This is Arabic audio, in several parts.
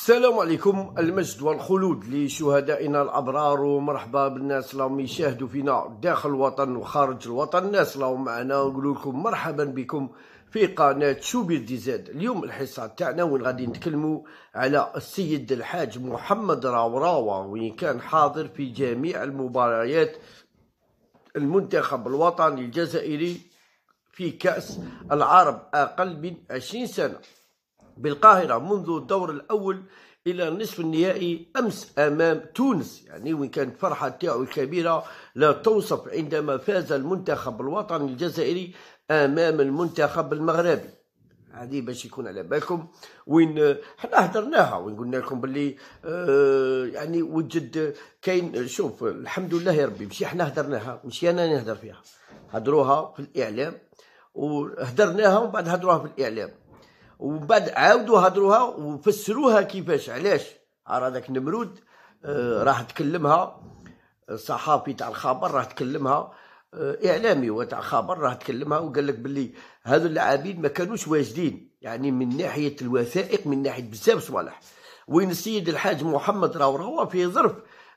السلام عليكم المجد والخلود لشهدائنا الابرار ومرحبا بالناس اللي يشاهدوا فينا داخل الوطن وخارج الوطن الناس اللي معنا نقول لكم مرحبا بكم في قناه شوبير دي زاد اليوم الحصه تاعنا وين غادي نتكلموا على السيد الحاج محمد راوراوا وين كان حاضر في جميع المباريات المنتخب الوطني الجزائري في كاس العرب اقل من 20 سنه بالقاهرة منذ الدور الأول إلى نصف النهائي أمس أمام تونس يعني وين كانت فرحة تاعو الكبيرة لا توصف عندما فاز المنتخب الوطني الجزائري أمام المنتخب المغربي هذه باش يكون على بالكم وين حنا هدرناها وين قلنا لكم باللي آه يعني وجد كاين شوف الحمد لله يا ربي ماشي حنا هدرناها ماشي انا نهدر فيها هدروها في الاعلام وهدرناها ومن بعد هدروها في الاعلام ومن بعد عاودوا هضروها وفسروها كيفاش علاش راه داك نمرود آه، راح تكلمها صحافي تاع الخبر راح تكلمها آه، اعلامي تاع خبر راح تكلمها وقال لك باللي هذو اللاعبين ما كانوش واجدين يعني من ناحيه الوثائق من ناحيه بزاف صوالح وين السيد الحاج محمد راه في ظرف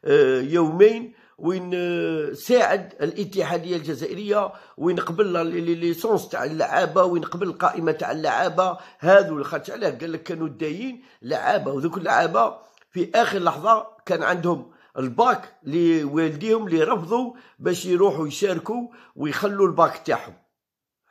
آه، يومين وين آه، ساعد الاتحاديه الجزائريه وين قبل ليسونس تاع اللعابه وين قبل القائمه تاع اللعابه هذو خاطش علاه قال لك كانوا دايين لعابه وذوك اللعابه في اخر لحظه كان عندهم الباك لوالديهم اللي رفضوا باش يروحوا يشاركوا ويخلوا الباك تاعهم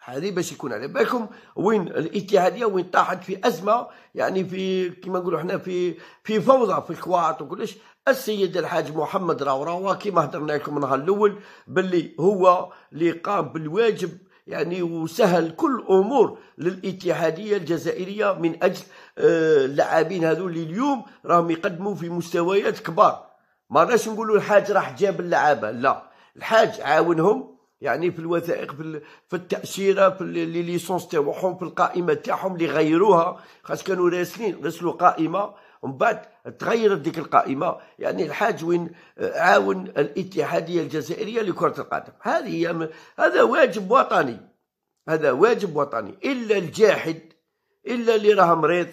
هذه باش يكون على بالكم وين الاتحاديه وين طاحت في ازمه يعني في كما نقولوا احنا في في فوضى في الكواعط وكلش السيد الحاج محمد راوراوا كما هضرنا لكم النهار الاول باللي هو اللي قام بالواجب يعني وسهل كل امور للاتحاديه الجزائريه من اجل آه، اللاعبين هذو اللي اليوم راهم يقدموا في مستويات كبار ما نقولوا الحاج راح جاب اللعابه لا الحاج عاونهم يعني في الوثائق في, في التاشيره في لي ليسونس تاعهم في القائمه تاعهم اللي غيروها خاص كانوا راسلين رسلوا قائمه ومن بعد تغيرت ديك القائمه يعني الحاج وين عاون الاتحاديه الجزائريه لكره القدم هذه هي هذا واجب وطني هذا واجب وطني الا الجاحد الا اللي راه مريض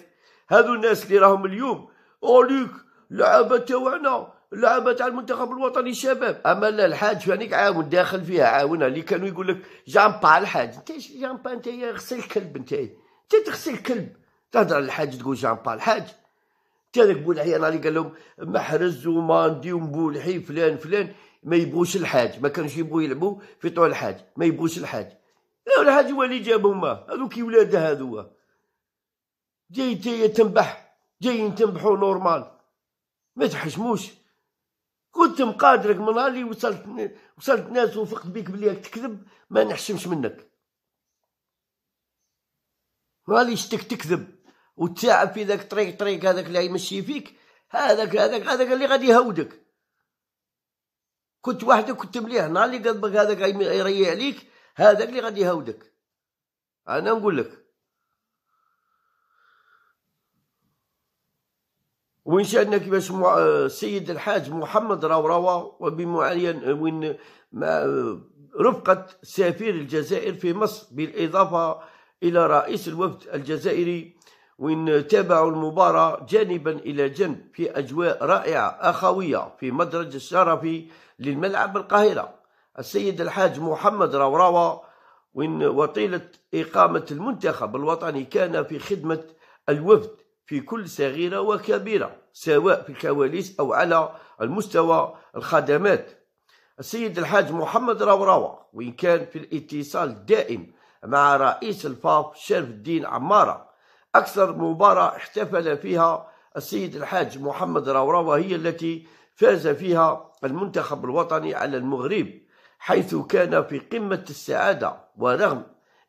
هذو الناس اللي راهم اليوم اوليك لعبه تاعنا اللعابه تاع المنتخب الوطني الشباب اما لا الحاج فانيك عاون داخل فيها عاونها اللي كانوا يقول لك جامبا الحاج انت جامبا انت غسل كلب انت انت تغسل كلب تهضر على الحاج تقول جامبا الحاج انت هذاك بولحي انا اللي قال لهم محرز وماندي ومبولحي فلان فلان ما يبغوش الحاج ما كانوش يبغوا يلعبوا في طول الحاج ما يبغوش الحاج لا الحاج هو اللي جابهم هذوك ولاد هذو جاي جاي تنبح جايين تنبحوا نورمال ما تحشموش كنت مقادرك من نهار اللي وصلت وصلت ناس وفقت بيك بلي تكذب ما نحشمش منك مالي شتك تكذب وتساعد في ذاك طريق طريق هذاك اللي يمشي فيك هذاك هذاك هذاك اللي غادي يهودك كنت وحدك كنت مليح نهار قلبك هذاك يريح عليك هذاك اللي غادي يهودك انا نقول لك وين شأن كيفاش السيد آه، الحاج محمد روروة وبمعين آه، وين آه، رفقة سفير الجزائر في مصر بالإضافة إلى رئيس الوفد الجزائري وين تابعوا المباراة جانبا إلى جنب في أجواء رائعة أخوية في مدرج الشرفي للملعب القاهرة السيد الحاج محمد روروة وإن وطيلة إقامة المنتخب الوطني كان في خدمة الوفد في كل صغيرة وكبيرة سواء في الكواليس أو على المستوى الخدمات السيد الحاج محمد روروة وإن كان في الاتصال الدائم مع رئيس الفاف شرف الدين عمارة أكثر مباراة احتفل فيها السيد الحاج محمد روروة هي التي فاز فيها المنتخب الوطني على المغرب حيث كان في قمة السعادة ورغم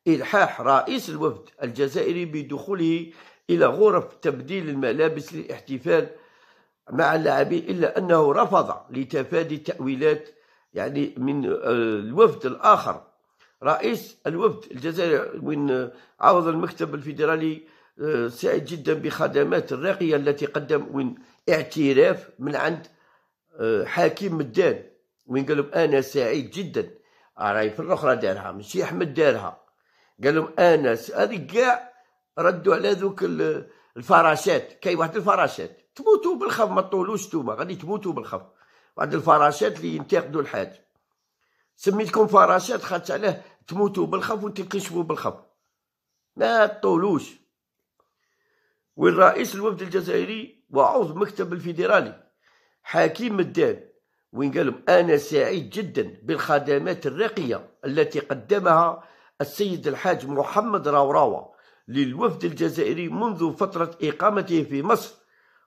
إلحاح رئيس الوفد الجزائري بدخوله إلى غرف تبديل الملابس للاحتفال مع اللاعبين إلا أنه رفض لتفادي التأويلات يعني من آه، الوفد الآخر رئيس الوفد الجزائري وين عوض المكتب الفيدرالي آه، سعيد جدا بخدمات الراقية التي قدم وين اعتراف من عند آه، حكيم مدان وين قال لهم أنا سعيد جدا راهي في الأخرى دارها ماشي أحمد دارها قال لهم أنا هذه كاع ردوا على ذوك الفراشات كاين واحد الفراشات تموتوا بالخف ما طولوش توما غادي تموتوا بالخف واحد الفراشات اللي ينتقدوا الحاج سميتكم فراشات خاطر عليه تموتوا بالخف وتنكشفوا بالخف ما تطولوش والرئيس الوفد الجزائري وعضو مكتب الفيدرالي حكيم مدان وين قال لهم انا سعيد جدا بالخدمات الراقيه التي قدمها السيد الحاج محمد راوراوه للوفد الجزائري منذ فترة إقامته في مصر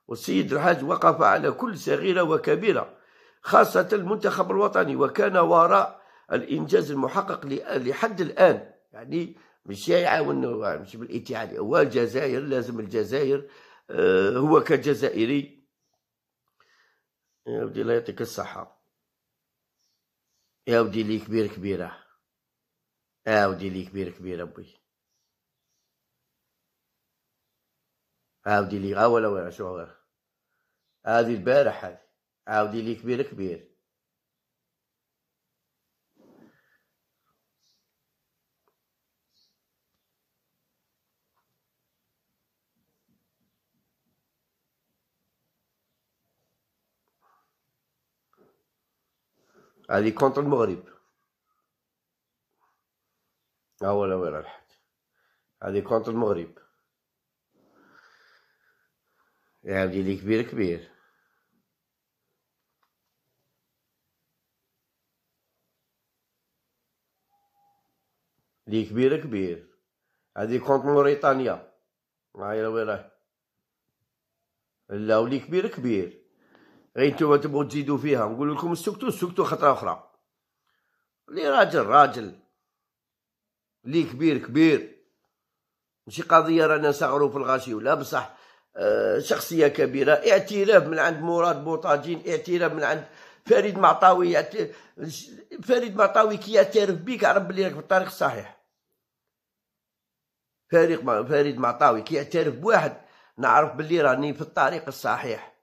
والسيد الحاج وقف على كل صغيرة وكبيرة خاصة المنتخب الوطني وكان وراء الإنجاز المحقق لحد الآن يعني مش يعاون مش بالاتحاد هو الجزائر لازم الجزائر آه، هو كجزائري يا ودي الله يعطيك الصحة يا ودي لي كبير كبيرة يا ودي لي كبير كبيرة بوي عاودي لي غا ولا ولا شو غير هادي البارح هادي عاودي لي كبير كبير هذه كونتر المغرب ها ولا ولا الحاج هذه كونتر المغرب يعني لي كبير كبير لي كبير كبير هذه كونت موريتانيا معايا ويراه لا ولي كبير كبير غير نتوما تبغوا تزيدوا فيها نقول لكم سكتوا سكتوا خطره اخرى لي راجل راجل لي كبير كبير ماشي قضيه رانا نصغروا في الغاشي ولا بصح آه، شخصيه كبيره اعتراف من عند مراد بوطاجين اعتراف من عند فريد معطاوي فريد معطاوي كي يعترف بك عرف بلي راك في الطريق الصحيح فريق فريد معطاوي كي يعترف بواحد نعرف بلي راني في الطريق الصحيح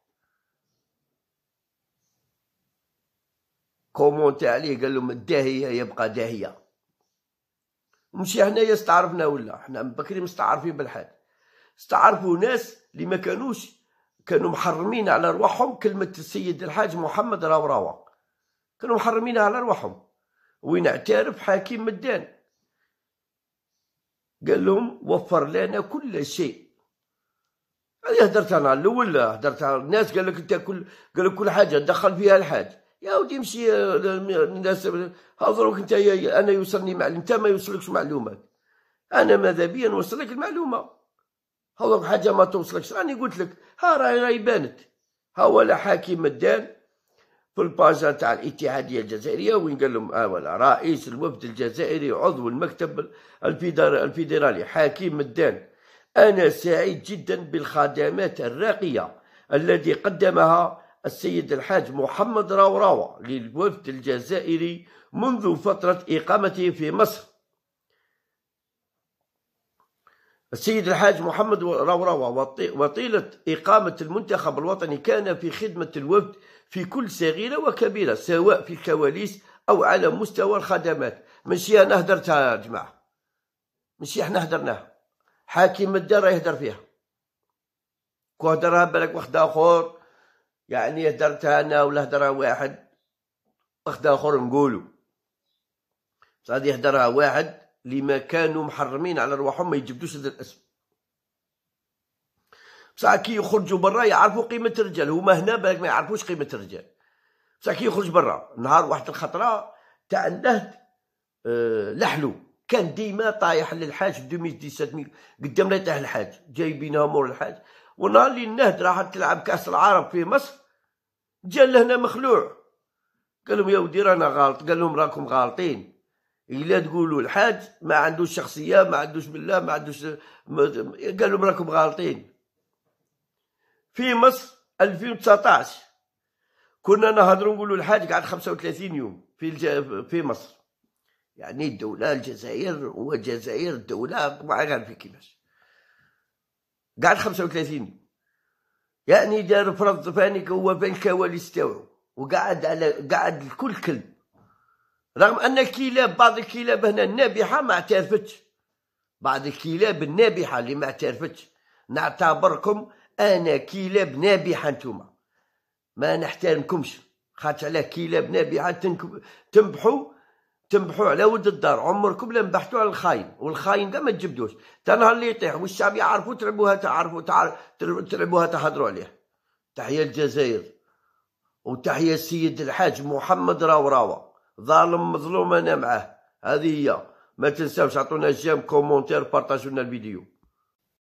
كومونتي عليه قال لهم الداهيه يبقى داهيه مشي حنايا استعرفنا ولا حنا بكري مستعرفين بالحال استعرفوا ناس اللي ما كانوش كانوا محرمين على رواحهم كلمة السيد الحاج محمد راو راو كانوا محرمين على رواحهم اعترف حاكم مدان قال لهم وفر لنا كل شيء هذه هدرت انا الاول هدرت على الناس قال لك انت كل قال لك كل حاجه دخل فيها الحاج يا ودي مشي الناس هضروك انت انا يوصلني معلومه انت ما يوصلكش معلومات انا ماذا بيا نوصل لك المعلومه هذوك حاجة ما توصلكش راني قلت لك ها راهي بانت ها ولا حاكم الدان في الباجا تاع الاتحادية الجزائرية وين قال لهم ها آه، ولا رئيس الوفد الجزائري عضو المكتب الفيدرالي حكيم الدان أنا سعيد جدا بالخدمات الراقية الذي قدمها السيد الحاج محمد راوراوا للوفد الجزائري منذ فترة إقامته في مصر السيد الحاج محمد روروة وطيلة إقامة المنتخب الوطني كان في خدمة الوفد في كل صغيرة وكبيرة سواء في الكواليس أو على مستوى الخدمات ماشي أنا هدرتها يا جماعة ماشي احنا هدرناها حاكم الدار يهدر فيها كو هدرها بالك واحد آخر يعني هدرتها أنا ولا هدرها واحد واحد آخر نقولو بصح يهدرها هدرها واحد لما كانوا محرمين على رواحهم ما يجبدوش هذا الاسم بصح كي يخرجوا برا يعرفوا قيمه الرجال هما هنا بالك ما يعرفوش قيمه الرجال بصح كي يخرج برا نهار واحد الخطره تاع النهد لحلو كان ديما طايح للحاج 2017 قدام لا يطيح الحاج جايبينها مور الحاج ونهار اللي النهد راحت تلعب كاس العرب في مصر جا لهنا مخلوع قال لهم يا ودي رانا غالط قال لهم راكم غالطين الا تقولوا الحاج ما عندوش شخصيه ما عندوش بالله ما عندوش قالوا راكم غالطين في مصر 2019 كنا نهضروا نقولوا الحاج قعد 35 يوم في الج... في مصر يعني الدوله الجزائر والجزائر الدوله ما عارف كيفاش قعد 35 يوم يعني دار فرض فانك هو بين الكواليس تاعو وقعد على قعد الكل كلب رغم أن الكلاب بعض الكلاب هنا النابحة ما اعترفتش بعض الكلاب النابحة اللي ما اعترفتش نعتبركم أنا كلاب نابحة أنتوما ما نحترمكمش خاطر على كلاب نابحة تنكب... تنبحوا تنبحوا على ود الدار عمركم لا نبحتوا على الخاين والخاين ده ما تجبدوش تنهار اللي يطيح والشعب يعرفوا تلعبوها تعرفوا تربوها تهضروا عليه تحية الجزائر وتحية السيد الحاج محمد راو راوة ظالم مظلوم انا معاه هذه هي ما تنساوش عطونا جيم كومونتير بارطاجونا الفيديو